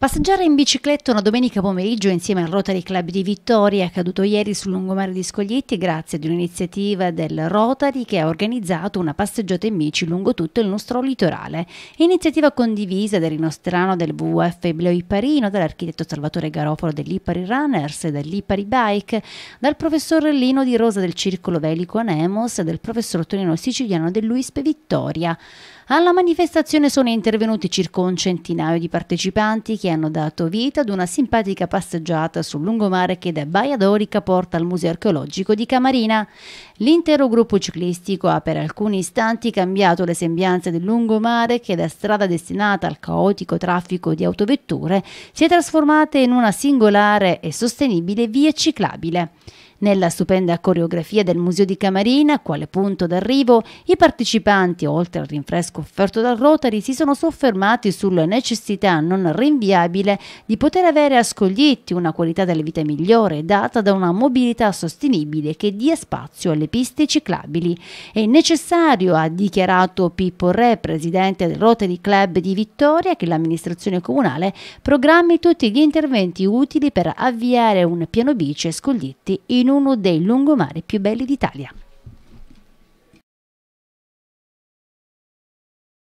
Passeggiare in bicicletta una domenica pomeriggio insieme al Rotary Club di Vittoria, è accaduto ieri sul lungomare di Scoglietti, grazie ad un'iniziativa del Rotary che ha organizzato una passeggiata in bici lungo tutto il nostro litorale. Iniziativa condivisa del rinosterano del WWF Ibleo Iparino, dall'architetto Salvatore Garofalo dell'Ipari Runners, dell'Ipari Bike, dal professor Lino Di Rosa del Circolo Velico Anemos e del professor Tonino Siciliano dell'UISP Vittoria. Alla manifestazione sono intervenuti circa un centinaio di partecipanti che hanno dato vita ad una simpatica passeggiata sul lungomare che da Baia Dorica porta al Museo Archeologico di Camarina. L'intero gruppo ciclistico ha per alcuni istanti cambiato le sembianze del lungomare che da strada destinata al caotico traffico di autovetture si è trasformata in una singolare e sostenibile via ciclabile. Nella stupenda coreografia del Museo di Camarina, quale punto d'arrivo, i partecipanti, oltre al rinfresco offerto dal Rotary, si sono soffermati sulla necessità non rinviabile di poter avere a Scoglietti una qualità della vita migliore data da una mobilità sostenibile che dia spazio alle piste ciclabili. È necessario, ha dichiarato Pippo Re, presidente del Rotary Club di Vittoria, che l'amministrazione comunale programmi tutti gli interventi utili per avviare un piano bici a Scoglietti in in uno dei lungomari più belli d'Italia.